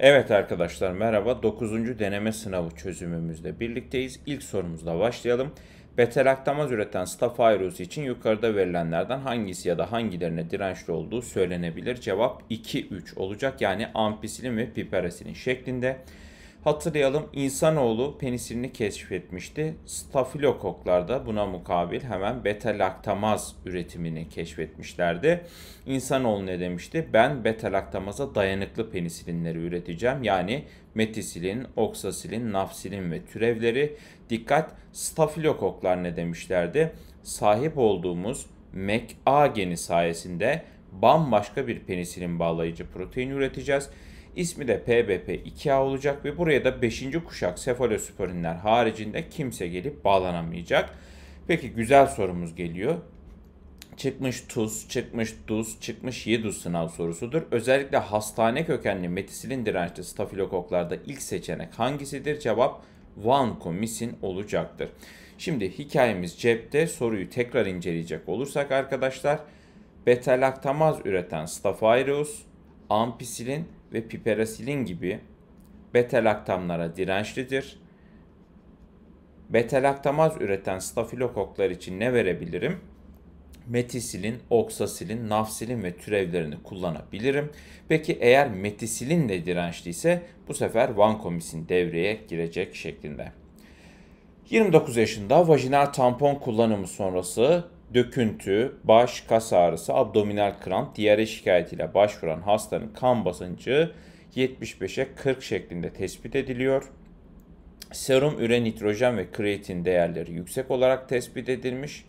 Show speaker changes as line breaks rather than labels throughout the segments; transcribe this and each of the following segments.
Evet arkadaşlar merhaba. 9. deneme sınavı çözümümüzle birlikteyiz. İlk sorumuzla başlayalım. Betelaktamaz üreten staph için yukarıda verilenlerden hangisi ya da hangilerine dirençli olduğu söylenebilir? Cevap 2-3 olacak. Yani ampisilin ve piperasilin şeklinde. Hatırlayalım insanoğlu penisilini keşfetmişti. Stafilokoklar da buna mukabil hemen beta-laktamaz üretimini keşfetmişlerdi. İnsanoğlu ne demişti? Ben beta-laktamaza dayanıklı penisilinleri üreteceğim. Yani metisilin, oksasilin, nafsilin ve türevleri. Dikkat stafilokoklar ne demişlerdi? Sahip olduğumuz MEK-A geni sayesinde bambaşka bir penisilin bağlayıcı protein üreteceğiz. İsmi de PBP2A olacak ve buraya da 5. kuşak sefalosporinler haricinde kimse gelip bağlanamayacak. Peki güzel sorumuz geliyor. Çıkmış tuz, çıkmış duz, çıkmış yeduz sınav sorusudur. Özellikle hastane kökenli metisilin dirençli stafilokoklarda ilk seçenek hangisidir? Cevap Vancomisin olacaktır. Şimdi hikayemiz cepte soruyu tekrar inceleyecek olursak arkadaşlar betalaktamaz üreten Staphylos, ampisilin ve piperasilin gibi beta-laktamlara dirençlidir. Beta-laktamaz üreten stafilokoklar için ne verebilirim? metisilin, oksasilin, nafsilin ve türevlerini kullanabilirim. Peki eğer metisilin de dirençliyse bu sefer vankomisin devreye girecek şeklinde. 29 yaşında vajinal tampon kullanımı sonrası döküntü, baş, kas ağrısı, abdominal kramp, diyare şikayetiyle başvuran hastanın kan basıncı 75'e 40 şeklinde tespit ediliyor. Serum üre nitrojen ve kreatin değerleri yüksek olarak tespit edilmiş.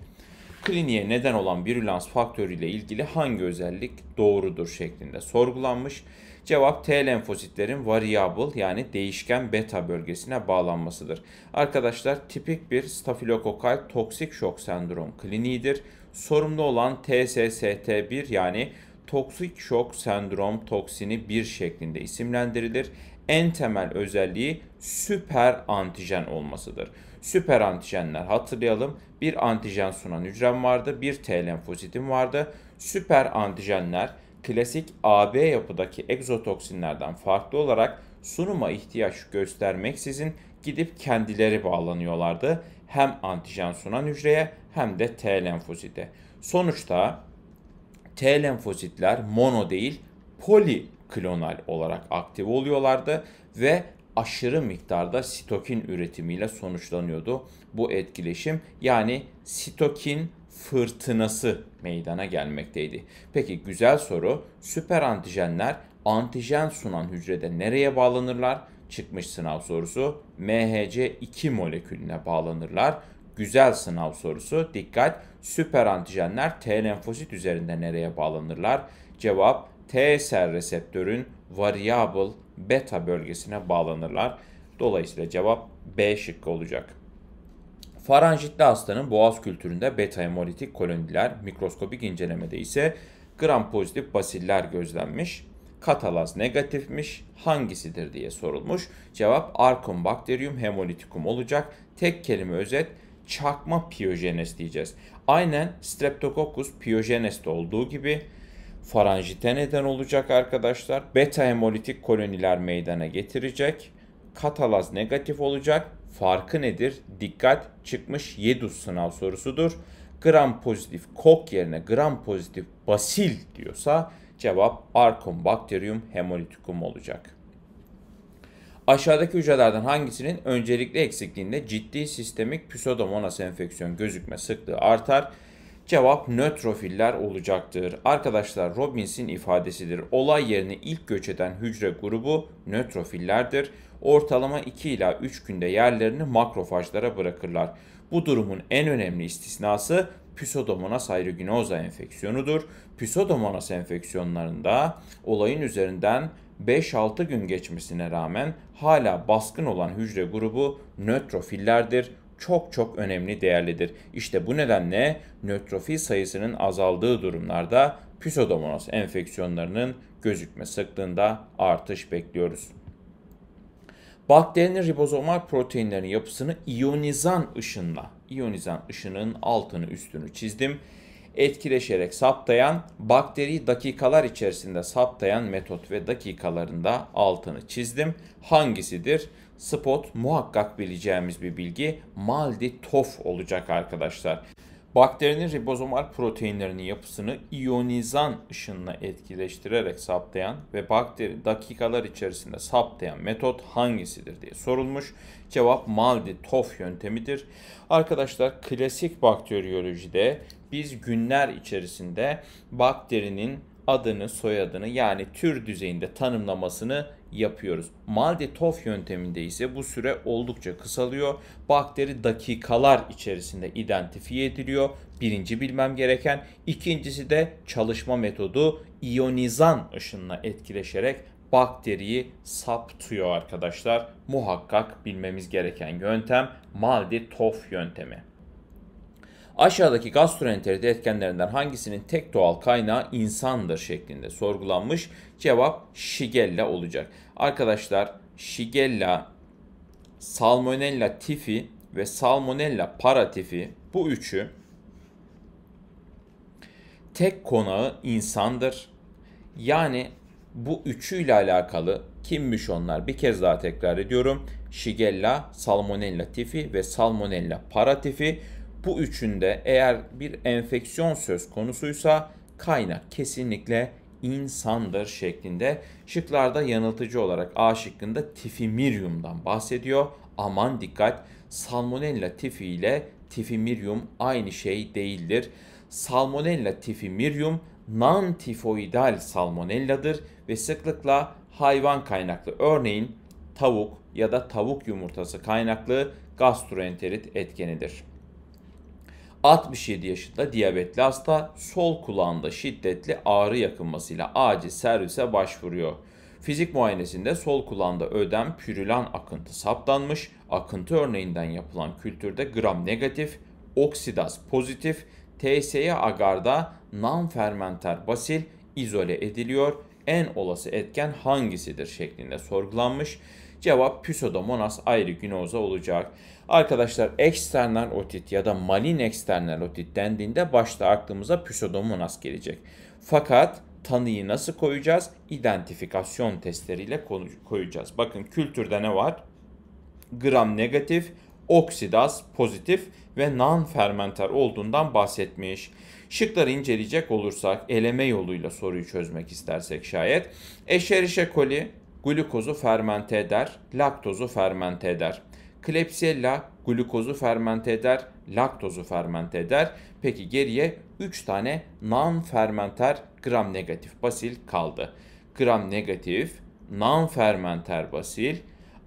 Kliniğe neden olan virülans faktörü ile ilgili hangi özellik doğrudur şeklinde sorgulanmış. Cevap T lenfositlerin variable yani değişken beta bölgesine bağlanmasıdır. Arkadaşlar tipik bir stafilokokal toksik şok sendrom kliniğidir. Sorumlu olan TSST1 yani toksik şok sendrom toksini 1 şeklinde isimlendirilir. En temel özelliği süper antijen olmasıdır. Süper antijenler hatırlayalım. Bir antijen sunan hücrem vardı, bir T lenfositim vardı. Süper antijenler klasik AB yapıdaki egzotoksinlerden farklı olarak sunuma ihtiyaç göstermeksizin gidip kendileri bağlanıyorlardı. Hem antijen sunan hücreye hem de T lenfosite. Sonuçta T lenfositler mono değil poliklonal olarak aktif oluyorlardı ve aşırı miktarda sitokin üretimiyle sonuçlanıyordu bu etkileşim. Yani sitokin fırtınası meydana gelmekteydi. Peki güzel soru. Süper antijenler antijen sunan hücrede nereye bağlanırlar? Çıkmış sınav sorusu MHC2 molekülüne bağlanırlar. Güzel sınav sorusu. Dikkat. Süper antijenler T lenfosit üzerinde nereye bağlanırlar? Cevap TSR reseptörün variable beta bölgesine bağlanırlar. Dolayısıyla cevap B şıkkı olacak. Faranjitli hastanın boğaz kültüründe beta hemolitik koloniler, mikroskopik incelemede ise gram pozitif basiller gözlenmiş. Katalaz negatifmiş, hangisidir diye sorulmuş. Cevap Arcombacterium hemolyticum olacak. Tek kelime özet çakma piyojenes diyeceğiz. Aynen Streptococcus piyojeneste olduğu gibi faranjite neden olacak arkadaşlar. Beta hemolitik koloniler meydana getirecek. Katalaz negatif olacak farkı nedir? Dikkat çıkmış Yedus sınav sorusudur. Gram pozitif kok yerine gram pozitif basil diyorsa cevap Arcombacterium hemolytikum olacak. Aşağıdaki hücrelerden hangisinin öncelikli eksikliğinde ciddi sistemik pseudomonas enfeksiyon gözükme sıklığı artar? Cevap nötrofiller olacaktır. Arkadaşlar Robbins'in ifadesidir. Olay yerine ilk göç eden hücre grubu nötrofillerdir ortalama 2 ila 3 günde yerlerini makrofajlara bırakırlar. Bu durumun en önemli istisnası Pseudomonas aeruginosa enfeksiyonudur. Pseudomonas enfeksiyonlarında olayın üzerinden 5-6 gün geçmesine rağmen hala baskın olan hücre grubu nötrofillerdir çok çok önemli değerlidir. İşte bu nedenle nötrofil sayısının azaldığı durumlarda pseudomonas enfeksiyonlarının gözükme sıklığında artış bekliyoruz. Bakterinin ribozomal proteinlerin yapısını iyonizan ışınla, iyonizan ışının altını üstünü çizdim. Etkileşerek saptayan, bakteriyi dakikalar içerisinde saptayan metot ve dakikalarında altını çizdim. Hangisidir? Spot muhakkak bileceğimiz bir bilgi Maldi Tof olacak arkadaşlar. Bakterinin ribozomal proteinlerinin yapısını iyonizan ışınla etkileştirerek saptayan ve bakteri dakikalar içerisinde saptayan metot hangisidir diye sorulmuş. Cevap Maldi-Toff yöntemidir. Arkadaşlar klasik bakteriyolojide biz günler içerisinde bakterinin adını, soyadını yani tür düzeyinde tanımlamasını yapıyoruz. Malde Tof yönteminde ise bu süre oldukça kısalıyor. Bakteri dakikalar içerisinde identifiye ediliyor. Birinci bilmem gereken. ikincisi de çalışma metodu iyonizan ışınla etkileşerek bakteriyi saptıyor arkadaşlar. Muhakkak bilmemiz gereken yöntem malde tof yöntemi. Aşağıdaki gastroenterite etkenlerinden hangisinin tek doğal kaynağı insandır şeklinde sorgulanmış. Cevap Shigella olacak. Arkadaşlar Shigella, Salmonella tifi ve Salmonella paratifi bu üçü tek konağı insandır. Yani bu üçüyle alakalı kimmiş onlar? Bir kez daha tekrar ediyorum. Shigella, Salmonella tifi ve Salmonella paratifi bu üçünde eğer bir enfeksiyon söz konusuysa kaynak kesinlikle insandır şeklinde. Şıklarda yanıltıcı olarak A şıkkında tifimirium'dan bahsediyor. Aman dikkat salmonella tifi ile tifimirium aynı şey değildir. Salmonella tifimirium non-tifoidal salmonelladır ve sıklıkla hayvan kaynaklı. Örneğin tavuk ya da tavuk yumurtası kaynaklı gastroenterit etkenidir. 67 yaşında diyabetli hasta sol kulağında şiddetli ağrı yakınmasıyla acil servise başvuruyor. Fizik muayenesinde sol kulağında ödem pürülan akıntı saptanmış, akıntı örneğinden yapılan kültürde gram negatif, oksidaz pozitif, TSE agarda non-fermenter basil izole ediliyor en olası etken hangisidir şeklinde sorgulanmış. Cevap Pseudomonas aeruginosa olacak. Arkadaşlar eksternal otit ya da malin eksternal otit dendiğinde başta aklımıza Pseudomonas gelecek. Fakat tanıyı nasıl koyacağız? İdentifikasyon testleriyle koyacağız. Bakın kültürde ne var? Gram negatif, oksidaz pozitif ve non fermenter olduğundan bahsetmiş. Şıkları inceleyecek olursak eleme yoluyla soruyu çözmek istersek şayet Escherichia coli glukozu fermente eder, laktozu fermente eder. Klebsiella glukozu fermente eder, laktozu fermente eder. Peki geriye 3 tane non-fermenter gram negatif basil kaldı. Gram negatif, non-fermenter basil,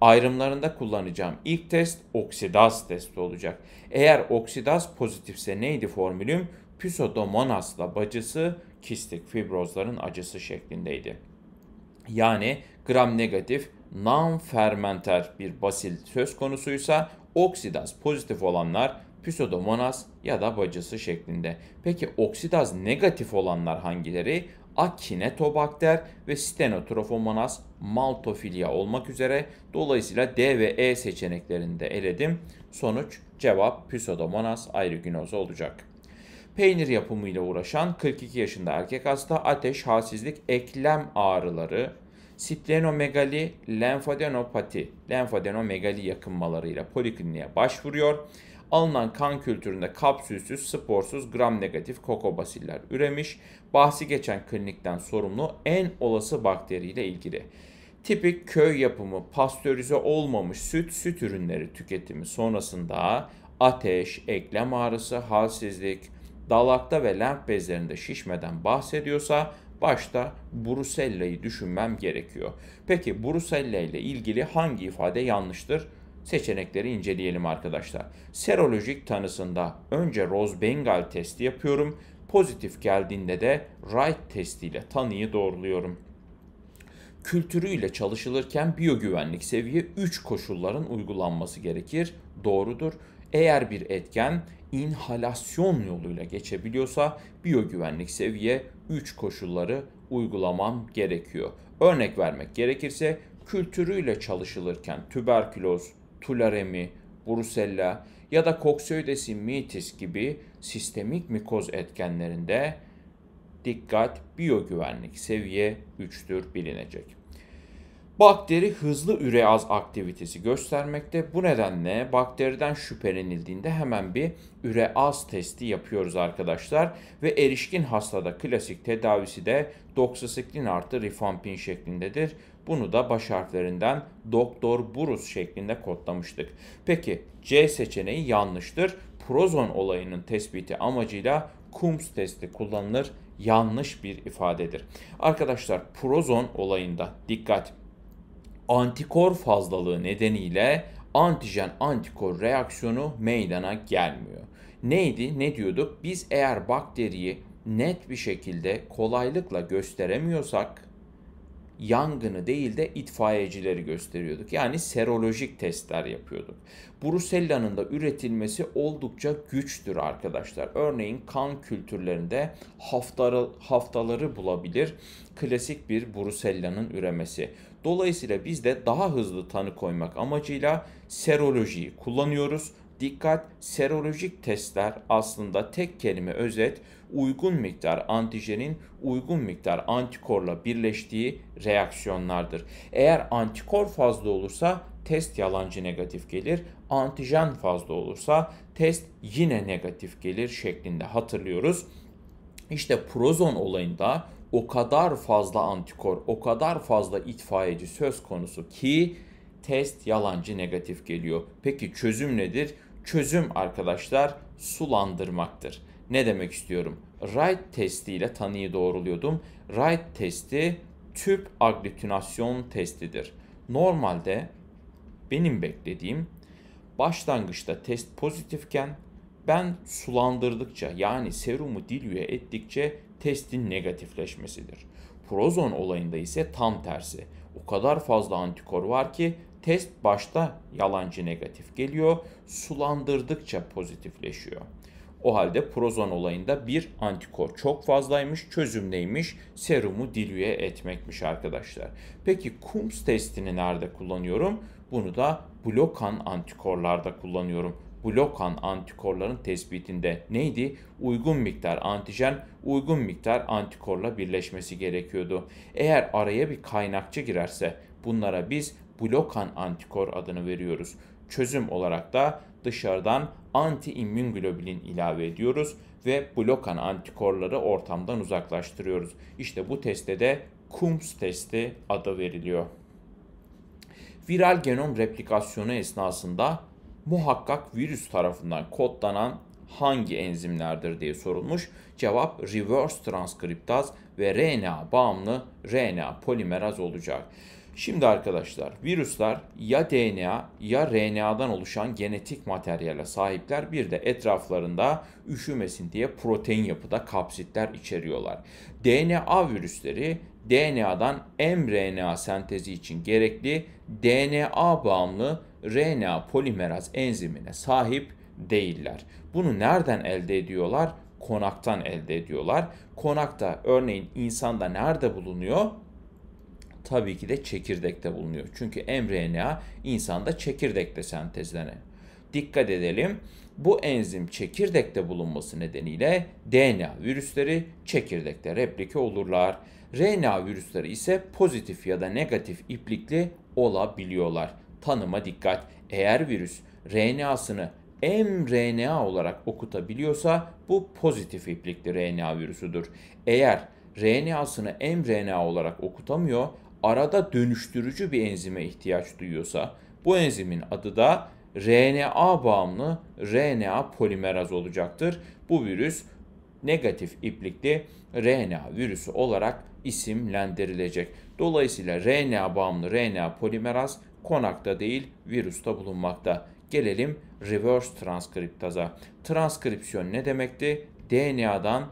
ayrımlarında kullanacağım ilk test oksidaz testi olacak. Eğer oksidaz pozitifse neydi formülüm? Pseudomonas'la bacısı kistik fibrozların acısı şeklindeydi. Yani gram negatif non-fermenter bir basil söz konusuysa oksidaz pozitif olanlar pseudomonas ya da bacısı şeklinde. Peki oksidaz negatif olanlar hangileri? Akinetobakter ve Stenotrofomonas maltophilia olmak üzere dolayısıyla D ve E seçeneklerinde eledim. Sonuç cevap Pseudomonas aeruginosa olacak. Peynir yapımıyla uğraşan 42 yaşında erkek hasta ateş, halsizlik, eklem ağrıları, splenomegali lenfadenopati, lenfadenomegali yakınmalarıyla polikliniğe başvuruyor. Alınan kan kültüründe kapsülsüz, sporsuz, gram negatif kokobasiller üremiş. Bahsi geçen klinikten sorumlu en olası bakteriyle ilgili. Tipik köy yapımı pastörize olmamış süt, süt ürünleri tüketimi sonrasında ateş, eklem ağrısı, halsizlik, dalakta ve lenf bezlerinde şişmeden bahsediyorsa başta Brusella'yı düşünmem gerekiyor. Peki Brusella ile ilgili hangi ifade yanlıştır? Seçenekleri inceleyelim arkadaşlar. Serolojik tanısında önce Bengal testi yapıyorum. Pozitif geldiğinde de Wright testiyle tanıyı doğruluyorum kültürüyle çalışılırken biyogüvenlik seviye 3 koşulların uygulanması gerekir. Doğrudur. Eğer bir etken inhalasyon yoluyla geçebiliyorsa biyogüvenlik seviye 3 koşulları uygulamam gerekiyor. Örnek vermek gerekirse kültürüyle çalışılırken tüberküloz, tularemi, brusella ya da koksoidesi gibi sistemik mikoz etkenlerinde dikkat biyogüvenlik seviye 3'tür bilinecek. Bakteri hızlı üreaz aktivitesi göstermekte. Bu nedenle bakteriden şüphelenildiğinde hemen bir üreaz testi yapıyoruz arkadaşlar. Ve erişkin hastada klasik tedavisi de doksasiklin artı rifampin şeklindedir. Bunu da baş harflerinden doktor burus şeklinde kodlamıştık. Peki C seçeneği yanlıştır. Prozon olayının tespiti amacıyla KUMS testi kullanılır yanlış bir ifadedir. Arkadaşlar prozon olayında dikkat antikor fazlalığı nedeniyle antijen antikor reaksiyonu meydana gelmiyor. Neydi? Ne diyorduk? Biz eğer bakteriyi net bir şekilde kolaylıkla gösteremiyorsak yangını değil de itfaiyecileri gösteriyorduk. Yani serolojik testler yapıyorduk. Brusellanın da üretilmesi oldukça güçtür arkadaşlar. Örneğin kan kültürlerinde haftaları, haftaları bulabilir klasik bir Brusellanın üremesi. Dolayısıyla biz de daha hızlı tanı koymak amacıyla serolojiyi kullanıyoruz. Dikkat serolojik testler aslında tek kelime özet uygun miktar antijenin uygun miktar antikorla birleştiği reaksiyonlardır. Eğer antikor fazla olursa test yalancı negatif gelir. Antijen fazla olursa test yine negatif gelir şeklinde hatırlıyoruz. İşte prozon olayında o kadar fazla antikor, o kadar fazla itfaiyeci söz konusu ki test yalancı negatif geliyor. Peki çözüm nedir? Çözüm arkadaşlar sulandırmaktır. Ne demek istiyorum? Wright testiyle tanıyı doğruluyordum. Wright testi tüp aglutinasyon testidir. Normalde benim beklediğim başlangıçta test pozitifken ben sulandırdıkça yani serumu dilüye ettikçe testin negatifleşmesidir. Prozon olayında ise tam tersi. O kadar fazla antikor var ki test başta yalancı negatif geliyor, sulandırdıkça pozitifleşiyor. O halde prozon olayında bir antikor çok fazlaymış, çözüm neymiş? Serumu dilüye etmekmiş arkadaşlar. Peki kums testini nerede kullanıyorum? Bunu da blokan antikorlarda kullanıyorum blokan antikorların tespitinde neydi? Uygun miktar antijen, uygun miktar antikorla birleşmesi gerekiyordu. Eğer araya bir kaynakçı girerse bunlara biz blokan antikor adını veriyoruz. Çözüm olarak da dışarıdan anti globulin ilave ediyoruz ve blokan antikorları ortamdan uzaklaştırıyoruz. İşte bu teste de KUMS testi adı veriliyor. Viral genom replikasyonu esnasında muhakkak virüs tarafından kodlanan hangi enzimlerdir diye sorulmuş. Cevap reverse transkriptaz ve RNA bağımlı RNA polimeraz olacak. Şimdi arkadaşlar virüsler ya DNA ya RNA'dan oluşan genetik materyale sahipler bir de etraflarında üşümesin diye protein yapıda kapsitler içeriyorlar. DNA virüsleri DNA'dan mRNA sentezi için gerekli DNA bağımlı RNA polimeraz enzimine sahip değiller. Bunu nereden elde ediyorlar? Konaktan elde ediyorlar. Konakta örneğin insanda nerede bulunuyor? Tabii ki de çekirdekte bulunuyor. Çünkü mRNA insanda çekirdekte sentezlenir. Dikkat edelim. Bu enzim çekirdekte bulunması nedeniyle DNA virüsleri çekirdekte replike olurlar. RNA virüsleri ise pozitif ya da negatif iplikli olabiliyorlar. Tanıma dikkat. Eğer virüs RNA'sını mRNA olarak okutabiliyorsa bu pozitif iplikli RNA virüsüdür. Eğer RNA'sını mRNA olarak okutamıyor, arada dönüştürücü bir enzime ihtiyaç duyuyorsa bu enzimin adı da RNA bağımlı RNA polimeraz olacaktır. Bu virüs negatif iplikli RNA virüsü olarak isimlendirilecek. Dolayısıyla RNA bağımlı RNA polimeraz konakta değil virüste bulunmakta. Gelelim reverse transkriptaza. Transkripsiyon ne demekti? DNA'dan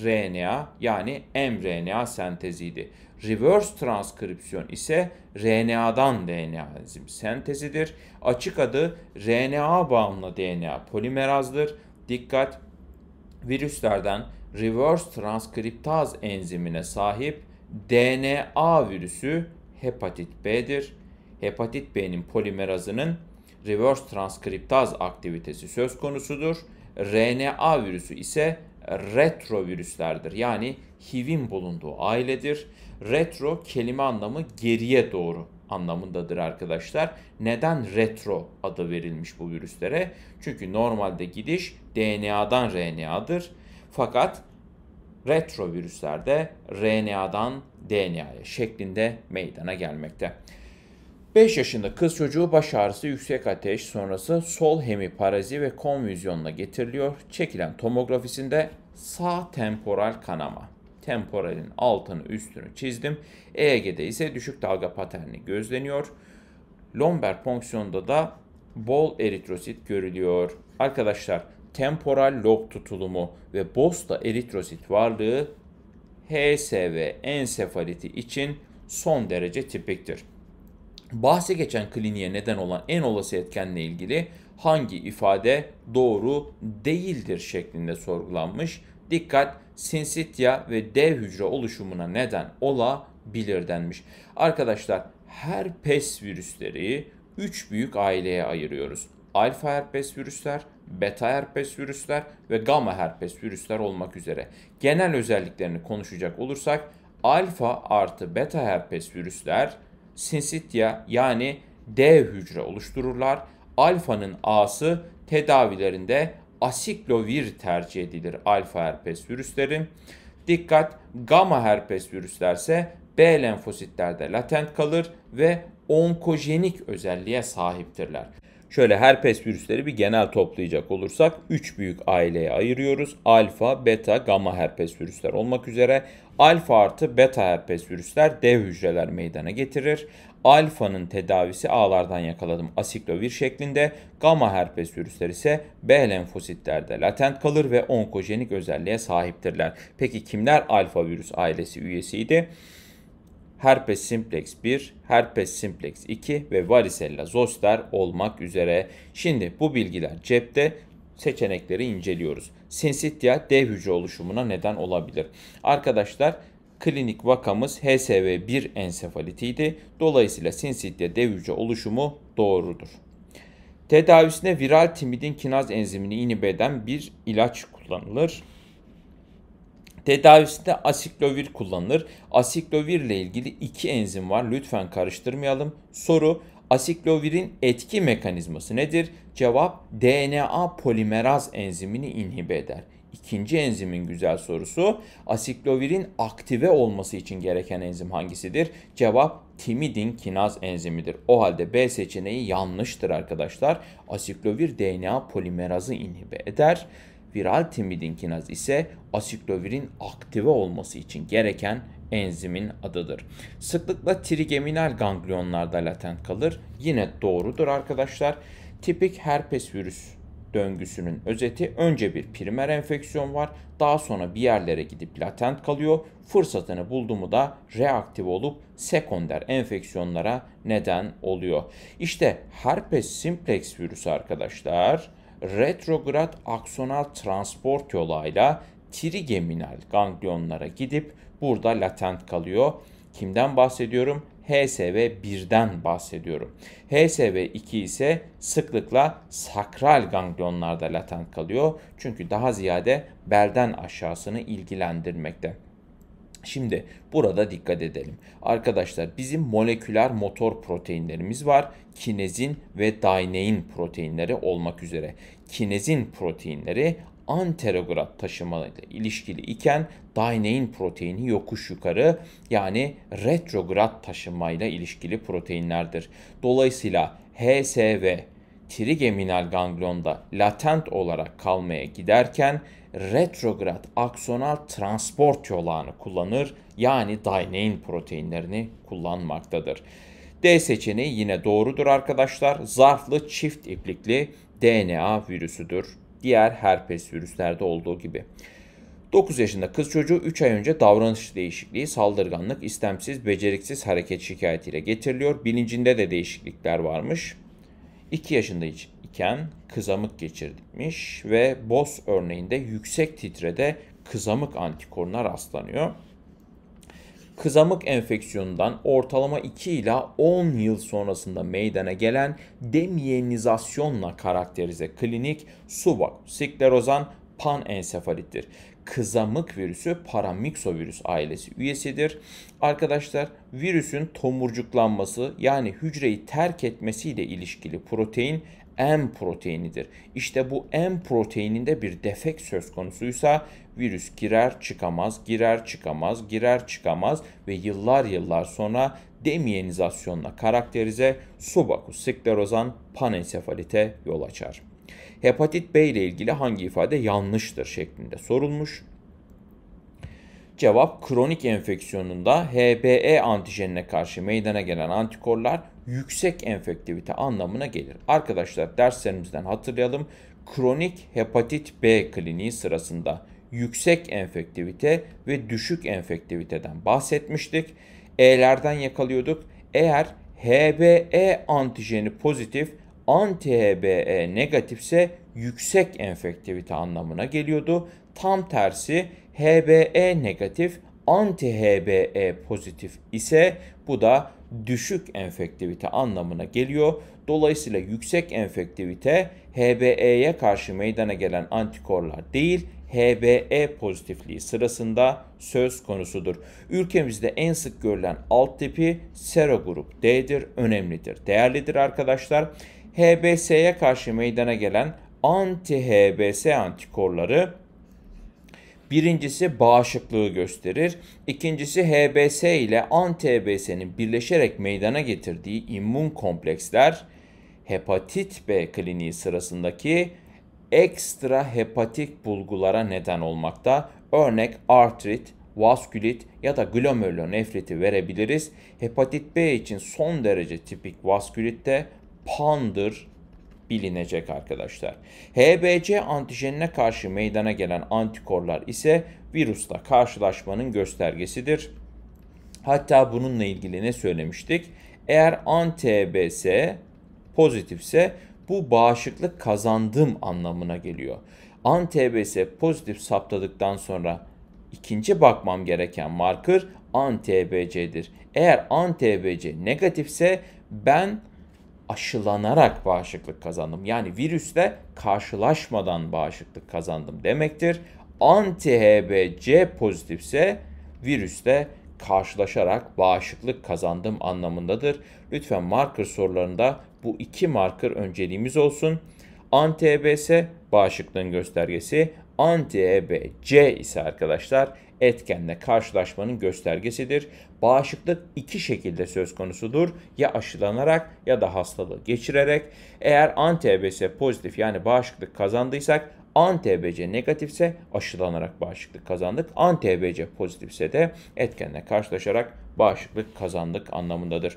RNA yani mRNA senteziydi. Reverse transkripsiyon ise RNA'dan DNA enzim sentezidir. Açık adı RNA bağımlı DNA polimerazdır. Dikkat! Virüslerden reverse transkriptaz enzimine sahip DNA virüsü hepatit B'dir. Hepatit B'nin polimerazının reverse transkriptaz aktivitesi söz konusudur. RNA virüsü ise retrovirüslerdir. Yani HIV'in bulunduğu ailedir. Retro kelime anlamı geriye doğru anlamındadır arkadaşlar. Neden retro adı verilmiş bu virüslere? Çünkü normalde gidiş DNA'dan RNA'dır. Fakat Retrovirüslerde RNA'dan DNA'ya şeklinde meydana gelmekte. 5 yaşında kız çocuğu baş ağrısı, yüksek ateş sonrası sol hemiparazi ve konvüzyonla getiriliyor. Çekilen tomografisinde sağ temporal kanama. Temporalin altını üstünü çizdim. EEG'de ise düşük dalga paterni gözleniyor. Lomber fonksiyonda da bol eritrosit görülüyor. Arkadaşlar temporal lob tutulumu ve bosta eritrosit varlığı HSV ensefaliti için son derece tipiktir. Bahse geçen kliniğe neden olan en olası etkenle ilgili hangi ifade doğru değildir şeklinde sorgulanmış. Dikkat sinsitya ve dev hücre oluşumuna neden olabilir denmiş. Arkadaşlar her pes virüsleri 3 büyük aileye ayırıyoruz. Alfa herpes virüsler, beta herpes virüsler ve gamma herpes virüsler olmak üzere. Genel özelliklerini konuşacak olursak alfa artı beta herpes virüsler sinsitya yani D hücre oluştururlar. Alfanın A'sı tedavilerinde asiklovir tercih edilir alfa herpes virüslerin. Dikkat gamma herpes virüslerse B lenfositlerde latent kalır ve onkojenik özelliğe sahiptirler. Şöyle herpes virüsleri bir genel toplayacak olursak 3 büyük aileye ayırıyoruz. Alfa, beta, gamma herpes virüsler olmak üzere. Alfa artı beta herpes virüsler dev hücreler meydana getirir. Alfanın tedavisi ağlardan yakaladım asiklovir şeklinde. Gamma herpes virüsler ise B lenfositlerde latent kalır ve onkojenik özelliğe sahiptirler. Peki kimler alfa virüs ailesi üyesiydi? herpes simplex 1, herpes simplex 2 ve varisella zoster olmak üzere. Şimdi bu bilgiler cepte seçenekleri inceliyoruz. Sinsitya D hücre oluşumuna neden olabilir. Arkadaşlar klinik vakamız HSV1 ensefalitiydi. Dolayısıyla sinsitya D hücre oluşumu doğrudur. Tedavisine viral timidin kinaz enzimini inhibe eden bir ilaç kullanılır. Tedavisinde asiklovir kullanılır. Asiklovir ile ilgili iki enzim var. Lütfen karıştırmayalım. Soru Asiklovirin etki mekanizması nedir? Cevap DNA polimeraz enzimini inhibe eder. İkinci enzimin güzel sorusu asiklovirin aktive olması için gereken enzim hangisidir? Cevap timidin kinaz enzimidir. O halde B seçeneği yanlıştır arkadaşlar. Asiklovir DNA polimerazı inhibe eder. Viral timidin kinaz ise asiklovirin aktive olması için gereken enzimin adıdır. Sıklıkla trigeminal ganglionlarda latent kalır. Yine doğrudur arkadaşlar. Tipik herpes virüs döngüsünün özeti önce bir primer enfeksiyon var. Daha sonra bir yerlere gidip latent kalıyor. Fırsatını buldu mu da reaktif olup sekonder enfeksiyonlara neden oluyor. İşte herpes simplex virüsü arkadaşlar retrograd aksonal transport yoluyla trigeminal ganglionlara gidip burada latent kalıyor. Kimden bahsediyorum? HSV 1'den bahsediyorum. HSV 2 ise sıklıkla sakral ganglionlarda latent kalıyor. Çünkü daha ziyade belden aşağısını ilgilendirmekte. Şimdi burada dikkat edelim. Arkadaşlar bizim moleküler motor proteinlerimiz var. Kinezin ve dainein proteinleri olmak üzere. Kinezin proteinleri anterograd taşımayla ilişkili iken dainein proteini yokuş yukarı yani retrograd taşımayla ilişkili proteinlerdir. Dolayısıyla HSV trigeminal ganglionda latent olarak kalmaya giderken retrograd aksonal transport yolağını kullanır yani dynein proteinlerini kullanmaktadır. D seçeneği yine doğrudur arkadaşlar. Zarflı çift iplikli DNA virüsüdür. Diğer herpes virüslerde olduğu gibi. 9 yaşında kız çocuğu 3 ay önce davranış değişikliği, saldırganlık, istemsiz, beceriksiz hareket şikayetiyle getiriliyor. Bilincinde de değişiklikler varmış. 2 yaşında için çocukken kızamık geçirmiş ve boz örneğinde yüksek titrede kızamık antikoruna rastlanıyor. Kızamık enfeksiyonundan ortalama 2 ila 10 yıl sonrasında meydana gelen demiyenizasyonla karakterize klinik subak siklerozan panensefalittir. Kızamık virüsü paramiksovirüs ailesi üyesidir. Arkadaşlar virüsün tomurcuklanması yani hücreyi terk etmesiyle ilişkili protein M proteinidir. İşte bu M proteininde bir defek söz konusuysa virüs girer çıkamaz, girer çıkamaz, girer çıkamaz ve yıllar yıllar sonra demiyenizasyonla karakterize subakus sklerozan panencefalite yol açar. Hepatit B ile ilgili hangi ifade yanlıştır şeklinde sorulmuş. Cevap kronik enfeksiyonunda HBE antijenine karşı meydana gelen antikorlar yüksek enfektivite anlamına gelir. Arkadaşlar derslerimizden hatırlayalım. Kronik hepatit B kliniği sırasında yüksek enfektivite ve düşük enfektiviteden bahsetmiştik. E'lerden yakalıyorduk. Eğer HBE antijeni pozitif, anti-HBE negatifse yüksek enfektivite anlamına geliyordu. Tam tersi HBE negatif, anti-HBe pozitif ise bu da düşük enfektivite anlamına geliyor. Dolayısıyla yüksek enfektivite HBe'ye karşı meydana gelen antikorlar değil, HBe pozitifliği sırasında söz konusudur. Ülkemizde en sık görülen alt tipi serogrup D'dir, önemlidir, değerlidir arkadaşlar. HBs'ye karşı meydana gelen anti-HBs antikorları Birincisi bağışıklığı gösterir. İkincisi HBS ile anti-HBS'nin birleşerek meydana getirdiği immün kompleksler hepatit B kliniği sırasındaki ekstra hepatik bulgulara neden olmakta. Örnek artrit, vaskülit ya da glomerulonefriti verebiliriz. Hepatit B için son derece tipik vaskülitte pandır bilinecek arkadaşlar. HBC antijenine karşı meydana gelen antikorlar ise virüsle karşılaşmanın göstergesidir. Hatta bununla ilgili ne söylemiştik? Eğer anti pozitifse bu bağışıklık kazandım anlamına geliyor. anti pozitif saptadıktan sonra ikinci bakmam gereken marker anti Eğer anti negatifse ben aşılanarak bağışıklık kazandım. Yani virüsle karşılaşmadan bağışıklık kazandım demektir. Anti HBC pozitifse virüsle karşılaşarak bağışıklık kazandım anlamındadır. Lütfen marker sorularında bu iki marker önceliğimiz olsun. Anti-EBS bağışıklığın göstergesi, anti hbc ise arkadaşlar etkenle karşılaşmanın göstergesidir. Bağışıklık iki şekilde söz konusudur. Ya aşılanarak ya da hastalığı geçirerek. Eğer anti-EBS pozitif yani bağışıklık kazandıysak Anti-EBC negatifse aşılanarak bağışıklık kazandık. Anti-EBC pozitifse de etkenle karşılaşarak bağışıklık kazandık anlamındadır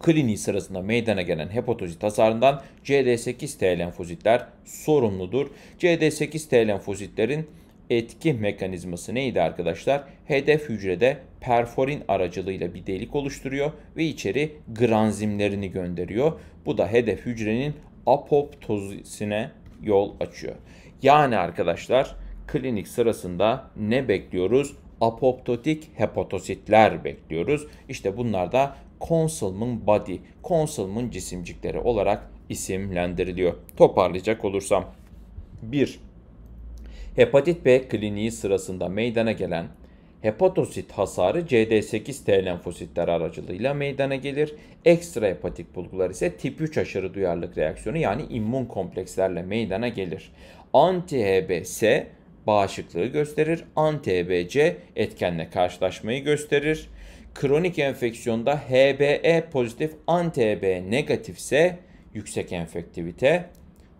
kliniği sırasında meydana gelen hepatozit hasarından CD8T lenfozitler sorumludur. CD8T lenfozitlerin etki mekanizması neydi arkadaşlar? Hedef hücrede perforin aracılığıyla bir delik oluşturuyor ve içeri granzimlerini gönderiyor. Bu da hedef hücrenin apoptozisine yol açıyor. Yani arkadaşlar klinik sırasında ne bekliyoruz? Apoptotik hepatositler bekliyoruz. İşte bunlar da consummon body, consummon cisimcikleri olarak isimlendiriliyor. Toparlayacak olursam 1 Hepatit B kliniği sırasında meydana gelen hepatosit hasarı CD8T lenfositler aracılığıyla meydana gelir. Ekstra hepatik bulgular ise tip 3 aşırı duyarlılık reaksiyonu yani immün komplekslerle meydana gelir. Anti-HBS bağışıklığı gösterir. Anti-HBC etkenle karşılaşmayı gösterir. Kronik enfeksiyonda HBE pozitif anti-HBE negatifse yüksek enfektivite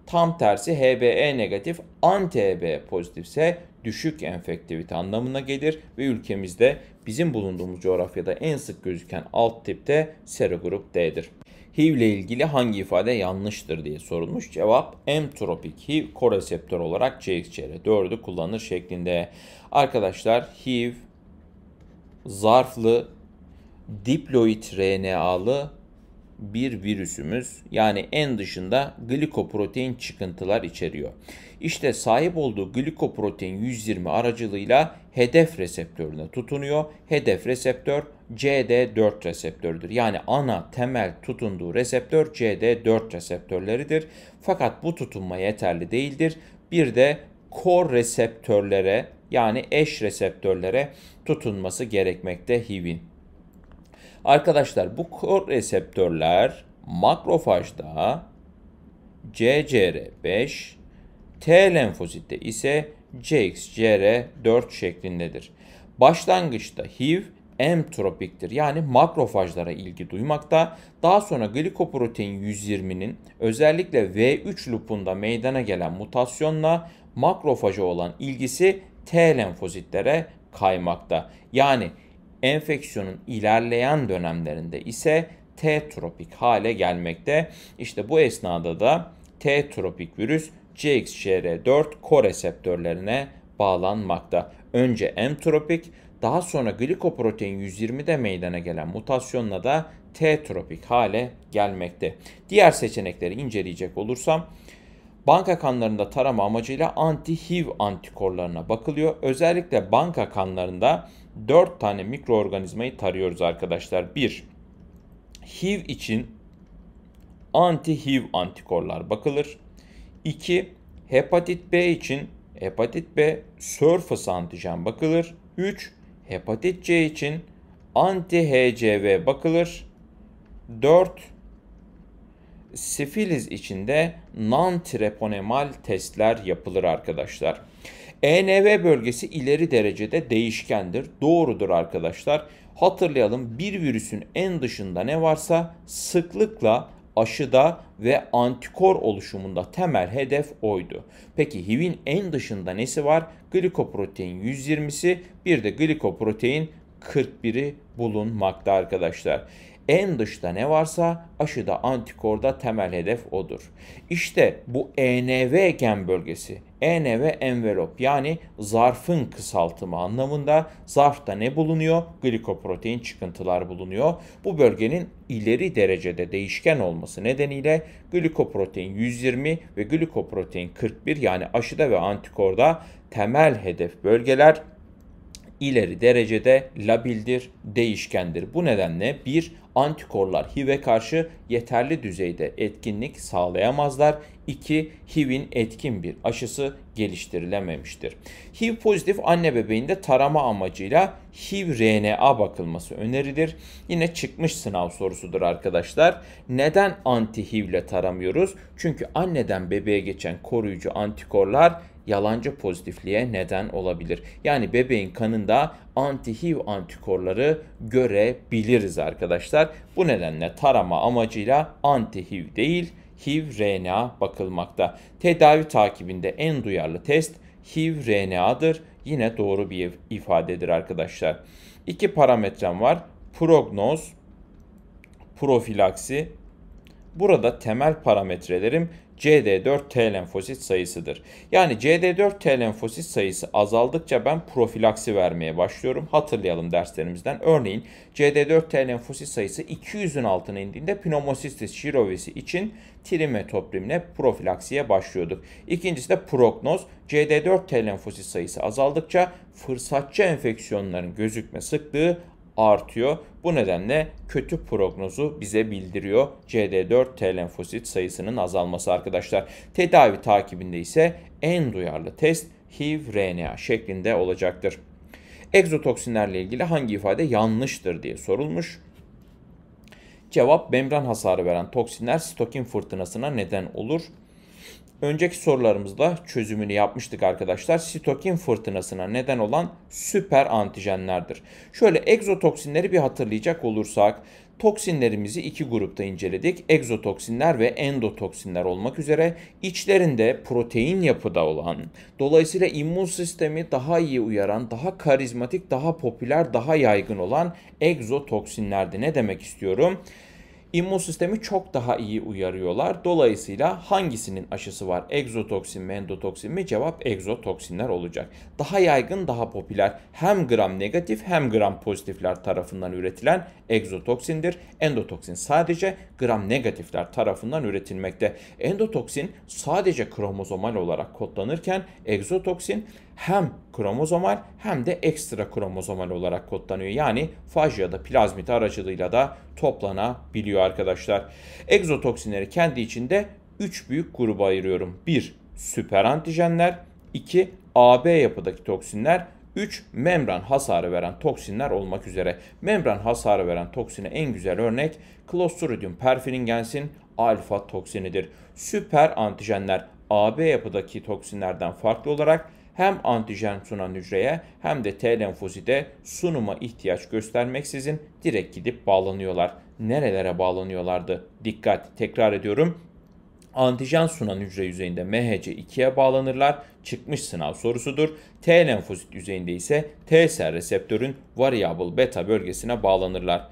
Tam tersi HBe negatif, anti HB e pozitifse düşük enfektivite anlamına gelir ve ülkemizde bizim bulunduğumuz coğrafyada en sık gözüken alt tipte serogrup D'dir. HIV ile ilgili hangi ifade yanlıştır diye sorulmuş. Cevap m tropik HIV koreseptör olarak CXCR4'ü kullanır şeklinde. Arkadaşlar HIV zarflı diploid RNA'lı bir virüsümüz yani en dışında glikoprotein çıkıntılar içeriyor. İşte sahip olduğu glikoprotein 120 aracılığıyla hedef reseptörüne tutunuyor. Hedef reseptör CD4 reseptördür. Yani ana temel tutunduğu reseptör CD4 reseptörleridir. Fakat bu tutunma yeterli değildir. Bir de reseptörlere, yani eş reseptörlere tutunması gerekmekte HIV'in. Arkadaşlar bu koreseptörler makrofajda CCR5, T lenfositte ise CXCR4 şeklindedir. Başlangıçta HIV M tropiktir Yani makrofajlara ilgi duymakta. Daha sonra glikoprotein 120'nin özellikle V3 lupunda meydana gelen mutasyonla makrofaja olan ilgisi T lenfositlere kaymakta. Yani Enfeksiyonun ilerleyen dönemlerinde ise T tropik hale gelmekte. İşte bu esnada da T tropik virüs CXCR4 koreseptörlerine bağlanmakta. Önce M tropik, daha sonra glikoprotein 120'de meydana gelen mutasyonla da T tropik hale gelmekte. Diğer seçenekleri inceleyecek olursam banka kanlarında tarama amacıyla anti-HIV antikorlarına bakılıyor. Özellikle banka kanlarında 4 tane mikroorganizmayı tarıyoruz arkadaşlar. 1. HIV için anti-HIV antikorlar bakılır. 2. Hepatit B için hepatit B surface antijen bakılır. 3. Hepatit C için anti-HCV bakılır. 4. Sifiliz içinde non-treponemal testler yapılır arkadaşlar. ENV bölgesi ileri derecede değişkendir. Doğrudur arkadaşlar. Hatırlayalım bir virüsün en dışında ne varsa sıklıkla aşıda ve antikor oluşumunda temel hedef oydu. Peki HIV'in en dışında nesi var? Glikoprotein 120'si bir de glikoprotein 41'i bulunmakta arkadaşlar. En dışta ne varsa aşıda antikorda temel hedef odur. İşte bu ENV gen bölgesi, ENV envelop yani zarfın kısaltımı anlamında zarfta ne bulunuyor? Glikoprotein çıkıntılar bulunuyor. Bu bölgenin ileri derecede değişken olması nedeniyle glikoprotein 120 ve glikoprotein 41 yani aşıda ve antikorda temel hedef bölgeler ileri derecede labildir, değişkendir. Bu nedenle bir antikorlar HIV'e karşı yeterli düzeyde etkinlik sağlayamazlar. 2. HIV'in etkin bir aşısı geliştirilememiştir. HIV pozitif anne bebeğinde tarama amacıyla HIV RNA bakılması önerilir. Yine çıkmış sınav sorusudur arkadaşlar. Neden anti HIV ile taramıyoruz? Çünkü anneden bebeğe geçen koruyucu antikorlar yalancı pozitifliğe neden olabilir. Yani bebeğin kanında anti-HIV antikorları görebiliriz arkadaşlar. Bu nedenle tarama amacıyla anti-HIV değil HIV-RNA bakılmakta. Tedavi takibinde en duyarlı test HIV-RNA'dır. Yine doğru bir ifadedir arkadaşlar. İki parametrem var. Prognoz, profilaksi. Burada temel parametrelerim CD4T lenfosit sayısıdır. Yani CD4T lenfosit sayısı azaldıkça ben profilaksi vermeye başlıyorum. Hatırlayalım derslerimizden. Örneğin CD4T lenfosit sayısı 200'ün altına indiğinde pneumosistis şirovesi için trimetoprimle profilaksiye başlıyorduk. İkincisi de prognoz. CD4T lenfosit sayısı azaldıkça fırsatçı enfeksiyonların gözükme sıklığı artıyor. Bu nedenle kötü prognozu bize bildiriyor CD4 T lenfosit sayısının azalması arkadaşlar. Tedavi takibinde ise en duyarlı test HIV-RNA şeklinde olacaktır. Egzotoksinlerle ilgili hangi ifade yanlıştır diye sorulmuş. Cevap membran hasarı veren toksinler stokin fırtınasına neden olur. Önceki sorularımızda çözümünü yapmıştık arkadaşlar. Sitokin fırtınasına neden olan süper antijenlerdir. Şöyle egzotoksinleri bir hatırlayacak olursak Toksinlerimizi iki grupta inceledik. Egzotoksinler ve endotoksinler olmak üzere içlerinde protein yapıda olan, dolayısıyla immün sistemi daha iyi uyaran, daha karizmatik, daha popüler, daha yaygın olan egzotoksinlerdi. Ne demek istiyorum? İmmün sistemi çok daha iyi uyarıyorlar. Dolayısıyla hangisinin aşısı var? Egzotoksin mi, endotoksin mi? Cevap egzotoksinler olacak. Daha yaygın, daha popüler hem gram negatif hem gram pozitifler tarafından üretilen egzotoksindir. Endotoksin sadece gram negatifler tarafından üretilmekte. Endotoksin sadece kromozomal olarak kodlanırken egzotoksin hem kromozomal hem de ekstra kromozomal olarak kodlanıyor. Yani faj ya da plazmit aracılığıyla da toplanabiliyor arkadaşlar. Egzotoksinleri kendi içinde 3 büyük gruba ayırıyorum. 1. Süper antijenler 2. AB yapıdaki toksinler 3 membran hasarı veren toksinler olmak üzere. Membran hasarı veren toksine en güzel örnek Clostridium perfringensin alfa toksinidir. Süper antijenler AB yapıdaki toksinlerden farklı olarak hem antijen sunan hücreye hem de T lenfozide sunuma ihtiyaç göstermeksizin direkt gidip bağlanıyorlar. Nerelere bağlanıyorlardı? Dikkat tekrar ediyorum. Antijen sunan hücre yüzeyinde MHC2'ye bağlanırlar. Çıkmış sınav sorusudur. T lenfosit yüzeyinde ise TSR reseptörün variable beta bölgesine bağlanırlar.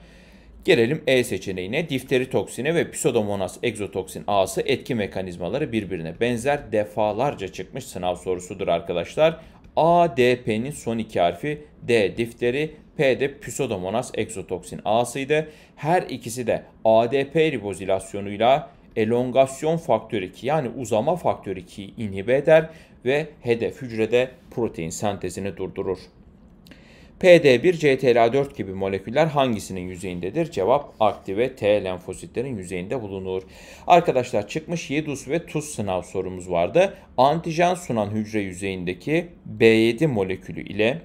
Gelelim E seçeneğine. Difteri toksini ve pseudomonas egzotoksin A'sı etki mekanizmaları birbirine benzer defalarca çıkmış sınav sorusudur arkadaşlar. A, D, P'nin son iki harfi D difteri, P de pseudomonas egzotoksin A'sıydı. Her ikisi de ADP ribozilasyonuyla elongasyon faktörü 2 yani uzama faktörü 2'yi inhibe eder ve hedef hücrede protein sentezini durdurur. PD1, CTLA4 gibi moleküller hangisinin yüzeyindedir? Cevap aktive T lenfositlerin yüzeyinde bulunur. Arkadaşlar çıkmış YDUS ve TUS sınav sorumuz vardı. Antijen sunan hücre yüzeyindeki B7 molekülü ile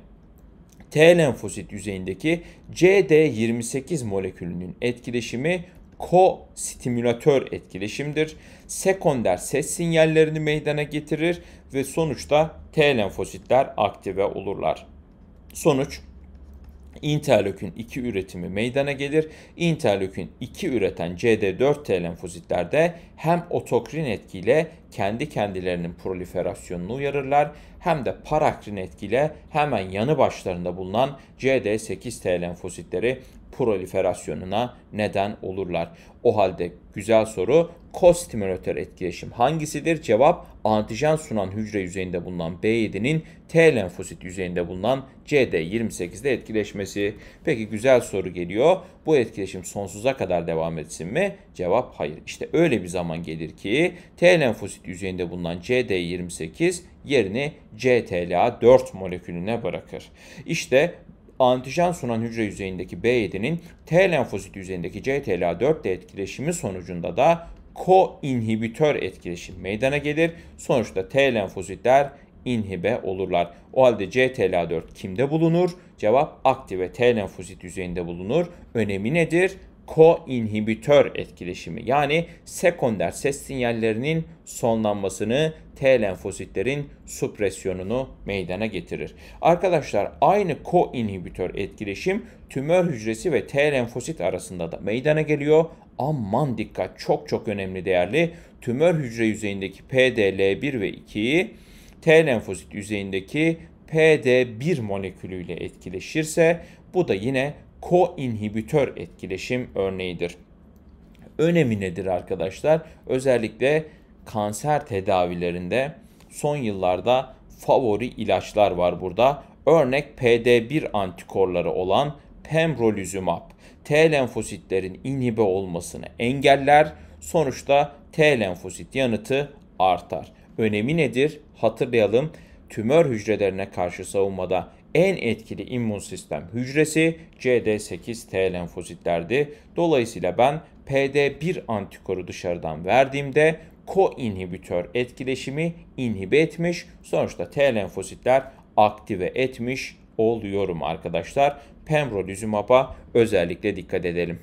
T lenfosit yüzeyindeki CD28 molekülünün etkileşimi ko-stimülatör etkileşimdir. Sekonder ses sinyallerini meydana getirir ve sonuçta T lenfositler aktive olurlar. Sonuç Interleukin 2 üretimi meydana gelir. Interleukin 2 üreten CD4T lenfozitlerde hem otokrin etkiyle kendi kendilerinin proliferasyonunu uyarırlar hem de parakrin etkiyle hemen yanı başlarında bulunan CD8T lenfositleri proliferasyonuna neden olurlar. O halde güzel soru kostimülatör etkileşim hangisidir? Cevap antijen sunan hücre yüzeyinde bulunan B7'nin T lenfosit yüzeyinde bulunan CD28'de etkileşmesi. Peki güzel soru geliyor. Bu etkileşim sonsuza kadar devam etsin mi? Cevap hayır. İşte öyle bir zaman gelir ki T lenfosit yüzeyinde bulunan CD28 yerini CTLA4 molekülüne bırakır. İşte antijen sunan hücre yüzeyindeki B7'nin T lenfosit yüzeyindeki CTLA4 ile etkileşimi sonucunda da koinhibitör etkileşim meydana gelir. Sonuçta T lenfozitler inhibe olurlar. O halde CTLA4 kimde bulunur? Cevap aktive T lenfozit yüzeyinde bulunur. Önemi nedir? Koinhibitör etkileşimi yani sekonder ses sinyallerinin sonlanmasını T lenfositlerin supresyonunu meydana getirir. Arkadaşlar aynı koinhibitör etkileşim tümör hücresi ve T lenfosit arasında da meydana geliyor. Aman dikkat çok çok önemli değerli tümör hücre yüzeyindeki PDL1 ve 2'yi T lenfosit yüzeyindeki PD1 molekülüyle etkileşirse bu da yine koinhibitör etkileşim örneğidir önemi nedir arkadaşlar? Özellikle kanser tedavilerinde son yıllarda favori ilaçlar var burada. Örnek PD1 antikorları olan pembrolizumab T lenfositlerin inhibe olmasını engeller. Sonuçta T lenfosit yanıtı artar. Önemi nedir? Hatırlayalım. Tümör hücrelerine karşı savunmada en etkili immün sistem hücresi CD8 T lenfositlerdi. Dolayısıyla ben PD1 antikoru dışarıdan verdiğimde koinhibitör etkileşimi inhibe etmiş. Sonuçta T lenfositler aktive etmiş oluyorum arkadaşlar. Pembrolizumab'a özellikle dikkat edelim.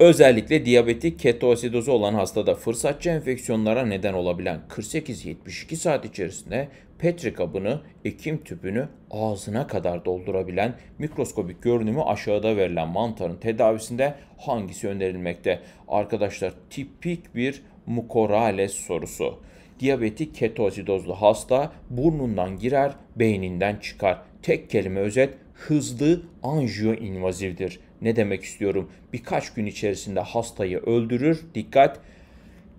Özellikle diyabetik ketoasidozu olan hastada fırsatçı enfeksiyonlara neden olabilen 48-72 saat içerisinde petri kabını, ekim tüpünü ağzına kadar doldurabilen mikroskobik görünümü aşağıda verilen mantarın tedavisinde hangisi önerilmekte? Arkadaşlar tipik bir mukorales sorusu. Diyabetik ketozidozlu hasta burnundan girer, beyninden çıkar. Tek kelime özet hızlı anjiyo invazivdir. Ne demek istiyorum? Birkaç gün içerisinde hastayı öldürür. Dikkat!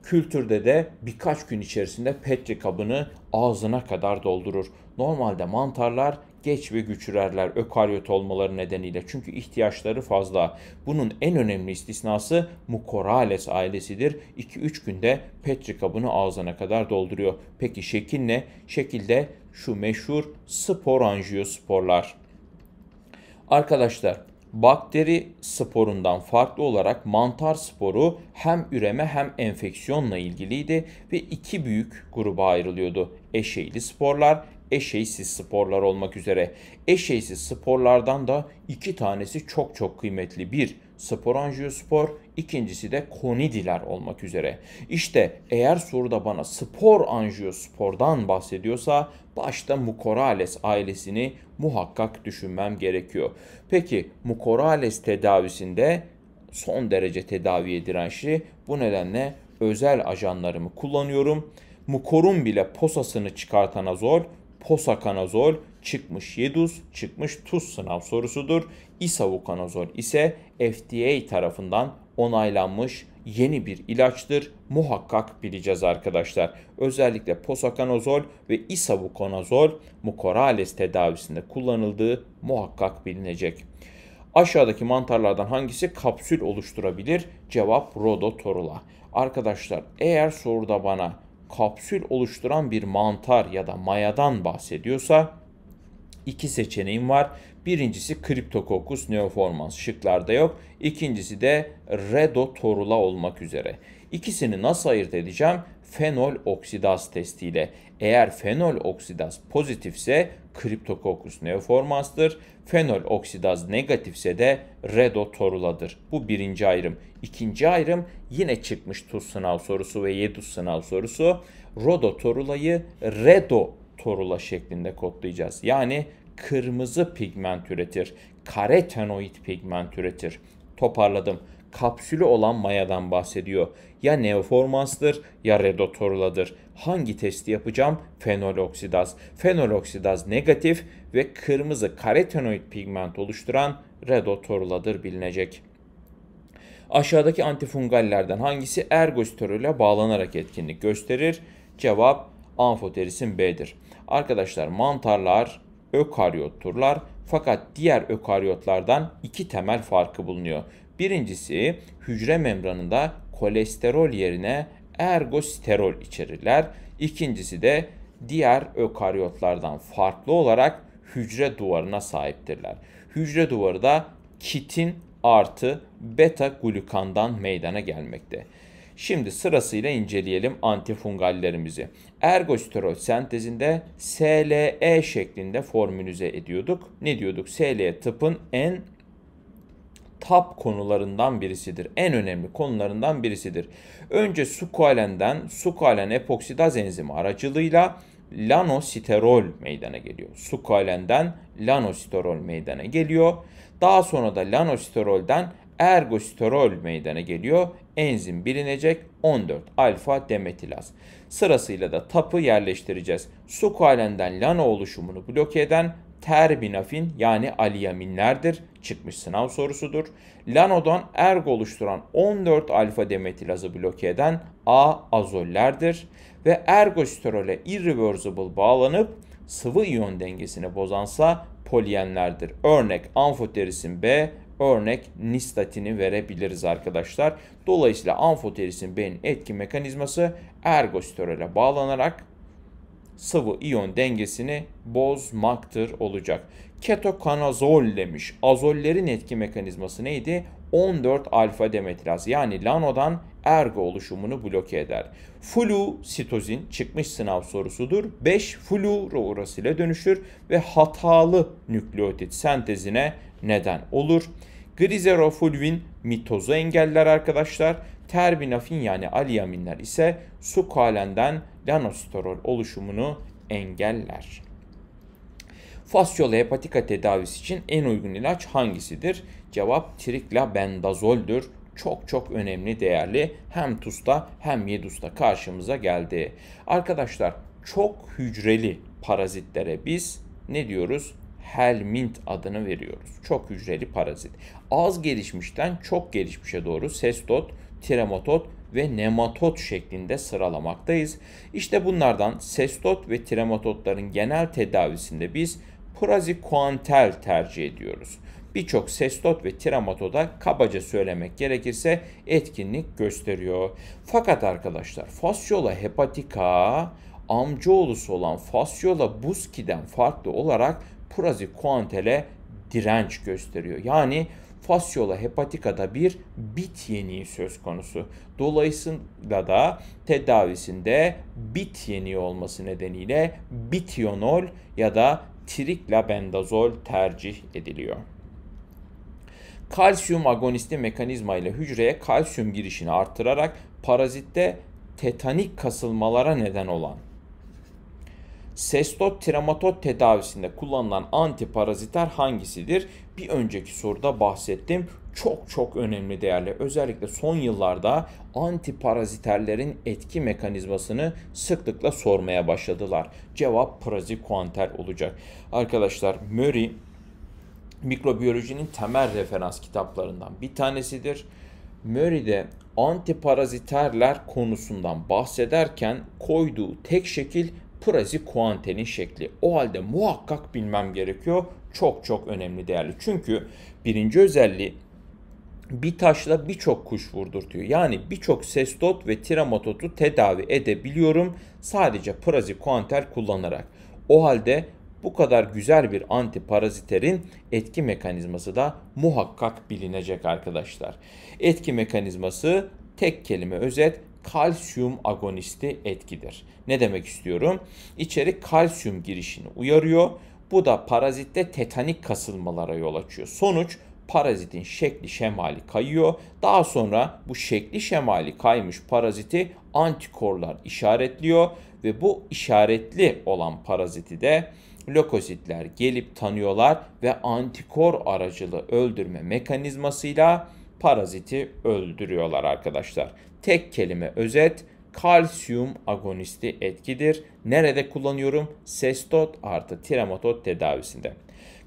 Kültürde de birkaç gün içerisinde petri kabını ağzına kadar doldurur. Normalde mantarlar geç ve güçürerler ökaryot olmaları nedeniyle. Çünkü ihtiyaçları fazla. Bunun en önemli istisnası Mukorales ailesidir. 2-3 günde Petri kabını ağzına kadar dolduruyor. Peki şekil ne? Şekilde şu meşhur spor anjiyosporlar. Arkadaşlar bakteri sporundan farklı olarak mantar sporu hem üreme hem enfeksiyonla ilgiliydi ve iki büyük gruba ayrılıyordu. Eşeğli sporlar eşeğsiz sporlar olmak üzere. Eşeğsiz sporlardan da iki tanesi çok çok kıymetli. Bir, sporanjiyospor, ikincisi de konidiler olmak üzere. İşte eğer soruda bana spor anjiyospordan bahsediyorsa başta mukorales ailesini muhakkak düşünmem gerekiyor. Peki mukorales tedavisinde son derece tedaviye dirençli. Şey, bu nedenle özel ajanlarımı kullanıyorum. Mukorun bile posasını çıkartana zor, posakanazol çıkmış yeduz çıkmış tuz sınav sorusudur. İsavukanazol ise FDA tarafından onaylanmış yeni bir ilaçtır. Muhakkak bileceğiz arkadaşlar. Özellikle posakanazol ve isavukanazol mukorales tedavisinde kullanıldığı muhakkak bilinecek. Aşağıdaki mantarlardan hangisi kapsül oluşturabilir? Cevap Rodotorula. Arkadaşlar eğer soruda bana kapsül oluşturan bir mantar ya da mayadan bahsediyorsa iki seçeneğim var. Birincisi Cryptococcus neoformans şıklarda yok. İkincisi de Redotorula olmak üzere. İkisini nasıl ayırt edeceğim? fenol oksidaz testiyle. Eğer fenol oksidaz pozitifse kriptokokus neoformanstır. Fenol oksidaz negatifse de redotoruladır. Bu birinci ayrım. İkinci ayrım yine çıkmış tuz sınav sorusu ve yedus sınav sorusu. Rodotorulayı redotorula şeklinde kodlayacağız. Yani kırmızı pigment üretir. Karotenoid pigment üretir. Toparladım kapsülü olan mayadan bahsediyor. Ya neoformanstır ya redotorladır. Hangi testi yapacağım? Fenoloksidaz. Fenoloksidaz negatif ve kırmızı karotenoid pigment oluşturan redotoruladır bilinecek. Aşağıdaki antifungallerden hangisi ergosterole bağlanarak etkinlik gösterir? Cevap amfoterisin B'dir. Arkadaşlar mantarlar ökaryotturlar fakat diğer ökaryotlardan iki temel farkı bulunuyor. Birincisi hücre membranında kolesterol yerine ergosterol içerirler. İkincisi de diğer ökaryotlardan farklı olarak hücre duvarına sahiptirler. Hücre duvarı da kitin artı beta glukandan meydana gelmekte. Şimdi sırasıyla inceleyelim antifungallerimizi. Ergosterol sentezinde SLE şeklinde formülize ediyorduk. Ne diyorduk? SLE tıpın en top konularından birisidir. En önemli konularından birisidir. Önce sukualenden sukualen epoksidaz enzimi aracılığıyla lanositerol meydana geliyor. Sukualenden lanositerol meydana geliyor. Daha sonra da lanositerolden ergosterol meydana geliyor. Enzim bilinecek 14 alfa demetilaz. Sırasıyla da tapı yerleştireceğiz. Sukualenden lano oluşumunu bloke eden terbinafin yani aliyaminlerdir. Çıkmış sınav sorusudur. Lanodan erg oluşturan 14 alfa demetilazı bloke eden A azollerdir. Ve ergosterole irreversible bağlanıp sıvı iyon dengesini bozansa poliyenlerdir. Örnek amfoterisin B, örnek nistatini verebiliriz arkadaşlar. Dolayısıyla amfoterisin B'nin etki mekanizması ergosterole bağlanarak sıvı iyon dengesini bozmaktır olacak. Ketokanazol demiş. Azollerin etki mekanizması neydi? 14 alfa demetilaz yani lanodan ergo oluşumunu bloke eder. Flu sitozin çıkmış sınav sorusudur. 5 fluoro ile dönüşür ve hatalı nükleotit sentezine neden olur. Grizerofulvin mitozu engeller arkadaşlar. Terbinafin yani aliyaminler ise su sukalenden lanosterol oluşumunu engeller. Fasyola hepatika tedavisi için en uygun ilaç hangisidir? Cevap triklabendazol'dür. Çok çok önemli değerli hem TUS'ta hem YEDUS'ta karşımıza geldi. Arkadaşlar çok hücreli parazitlere biz ne diyoruz? helmint adını veriyoruz. Çok hücreli parazit. Az gelişmişten çok gelişmişe doğru sestot trematot ve nematot şeklinde sıralamaktayız. İşte bunlardan sestot ve trematotların genel tedavisinde biz prazikuantel tercih ediyoruz. Birçok sestot ve Trematoda kabaca söylemek gerekirse etkinlik gösteriyor. Fakat arkadaşlar fasyola hepatika amcaoğlusu olan Fasciola buskiden farklı olarak prazikuantele direnç gösteriyor. Yani fasyola hepatikada bir bit yeniği söz konusu. Dolayısıyla da tedavisinde bit yeniği olması nedeniyle bitionol ya da triklabendazol tercih ediliyor. Kalsiyum agonisti mekanizma ile hücreye kalsiyum girişini artırarak parazitte tetanik kasılmalara neden olan Sestot Sestotrematot tedavisinde kullanılan antiparaziter hangisidir? Bir önceki soruda bahsettim. Çok çok önemli değerli. Özellikle son yıllarda antiparaziterlerin etki mekanizmasını sıklıkla sormaya başladılar. Cevap prazikuanter olacak. Arkadaşlar Murray mikrobiyolojinin temel referans kitaplarından bir tanesidir. Murray Murray'de antiparaziterler konusundan bahsederken koyduğu tek şekil Prazi kuantenin şekli. O halde muhakkak bilmem gerekiyor. Çok çok önemli değerli. Çünkü birinci özelliği bir taşla birçok kuş vurdurtuyor. Yani birçok sestot ve tiramatotu tedavi edebiliyorum sadece prazikuanter kullanarak. O halde bu kadar güzel bir antiparaziterin etki mekanizması da muhakkak bilinecek arkadaşlar. Etki mekanizması tek kelime özet kalsiyum agonisti etkidir. Ne demek istiyorum? İçeri kalsiyum girişini uyarıyor. Bu da parazitte tetanik kasılmalara yol açıyor. Sonuç parazitin şekli şemali kayıyor. Daha sonra bu şekli şemali kaymış paraziti antikorlar işaretliyor ve bu işaretli olan paraziti de lökozitler gelip tanıyorlar ve antikor aracılı öldürme mekanizmasıyla paraziti öldürüyorlar arkadaşlar. Tek kelime özet kalsiyum agonisti etkidir. Nerede kullanıyorum? Sestot artı trematot tedavisinde.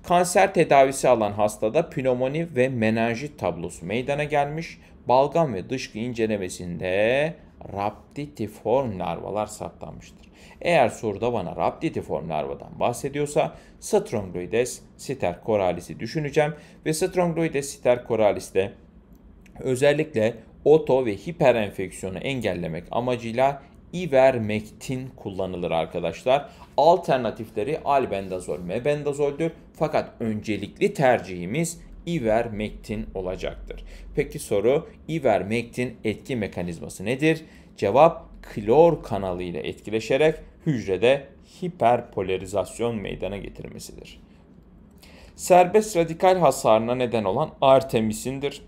Kanser tedavisi alan hastada pnömoni ve menenjit tablosu meydana gelmiş. Balgam ve dışkı incelemesinde raptitiform larvalar saptanmıştır. Eğer soruda bana raptitiform larvadan bahsediyorsa Strongloides coralis'i düşüneceğim ve Strongloides coralis'te özellikle oto ve hiperenfeksiyonu engellemek amacıyla ivermektin kullanılır arkadaşlar. Alternatifleri albendazol, mebendazoldür. Fakat öncelikli tercihimiz ivermektin olacaktır. Peki soru ivermektin etki mekanizması nedir? Cevap klor kanalı ile etkileşerek hücrede hiperpolarizasyon meydana getirmesidir. Serbest radikal hasarına neden olan artemisindir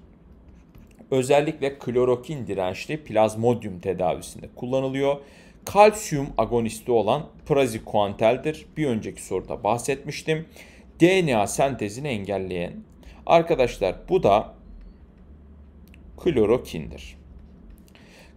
özellikle klorokin dirençli plazmodyum tedavisinde kullanılıyor. Kalsiyum agonisti olan prazikuanteldir. Bir önceki soruda bahsetmiştim. DNA sentezini engelleyen. Arkadaşlar bu da klorokindir.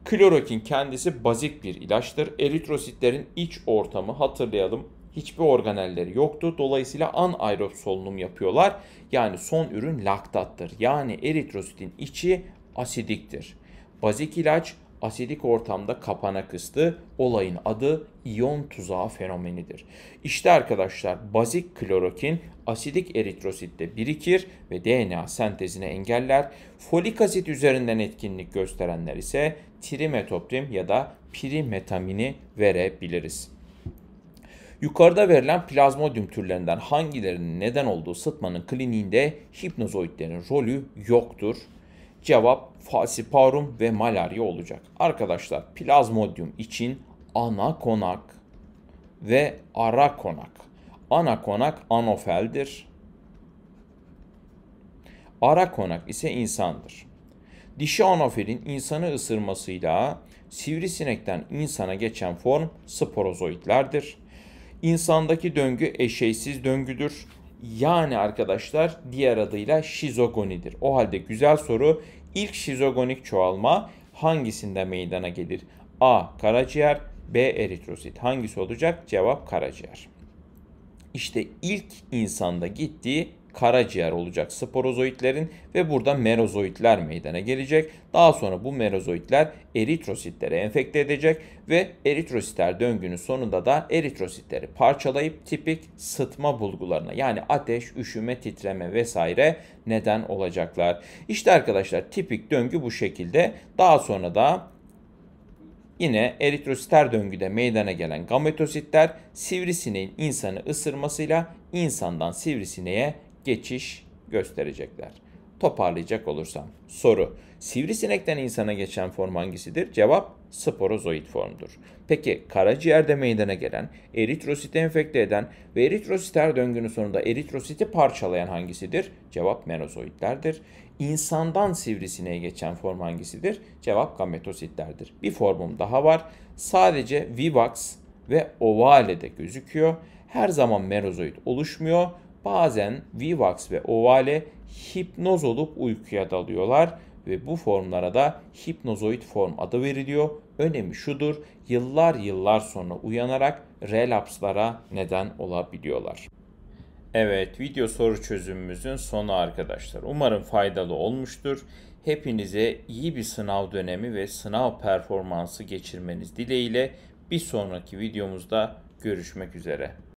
Klorokin kendisi bazik bir ilaçtır. Eritrositlerin iç ortamı hatırlayalım hiçbir organelleri yoktu. Dolayısıyla anaerob solunum yapıyorlar. Yani son ürün laktattır. Yani eritrositin içi asidiktir. Bazik ilaç asidik ortamda kapana kıstı. Olayın adı iyon tuzağı fenomenidir. İşte arkadaşlar bazik klorokin asidik eritrositte birikir ve DNA sentezini engeller. Folik asit üzerinden etkinlik gösterenler ise trimetoprim ya da primetamini verebiliriz. Yukarıda verilen plazmodium türlerinden hangilerinin neden olduğu sıtmanın kliniğinde hipnozoidlerin rolü yoktur Cevap falsiparum ve malaria olacak. Arkadaşlar plazmodium için ana konak ve ara konak. Ana konak anofeldir. Ara konak ise insandır. Dişi anofelin insanı ısırmasıyla sivrisinekten insana geçen form sporozoitlerdir. İnsandaki döngü eşeysiz döngüdür. Yani arkadaşlar diğer adıyla şizogonidir. O halde güzel soru ilk şizogonik çoğalma hangisinde meydana gelir? A. Karaciğer B. Eritrosit. Hangisi olacak? Cevap karaciğer. İşte ilk insanda gittiği karaciğer olacak sporozoitlerin ve burada merozoitler meydana gelecek. Daha sonra bu merozoitler eritrositleri enfekte edecek ve eritrositler döngünün sonunda da eritrositleri parçalayıp tipik sıtma bulgularına yani ateş, üşüme, titreme vesaire neden olacaklar. İşte arkadaşlar tipik döngü bu şekilde. Daha sonra da Yine eritrositler döngüde meydana gelen gametositler sivrisineğin insanı ısırmasıyla insandan sivrisineğe geçiş gösterecekler. Toparlayacak olursam. Soru. Sivrisinekten insana geçen form hangisidir? Cevap sporozoid formdur. Peki karaciğerde meydana gelen, eritrositi enfekte eden ve eritrositer döngünün sonunda eritrositi parçalayan hangisidir? Cevap menozoitlerdir. İnsandan sivrisineğe geçen form hangisidir? Cevap gametositlerdir. Bir formum daha var. Sadece vivax ve de gözüküyor. Her zaman menozoid oluşmuyor bazen Vivax ve Ovale hipnoz olup uykuya dalıyorlar ve bu formlara da hipnozoid form adı veriliyor. Önemi şudur, yıllar yıllar sonra uyanarak relapslara neden olabiliyorlar. Evet, video soru çözümümüzün sonu arkadaşlar. Umarım faydalı olmuştur. Hepinize iyi bir sınav dönemi ve sınav performansı geçirmeniz dileğiyle bir sonraki videomuzda görüşmek üzere.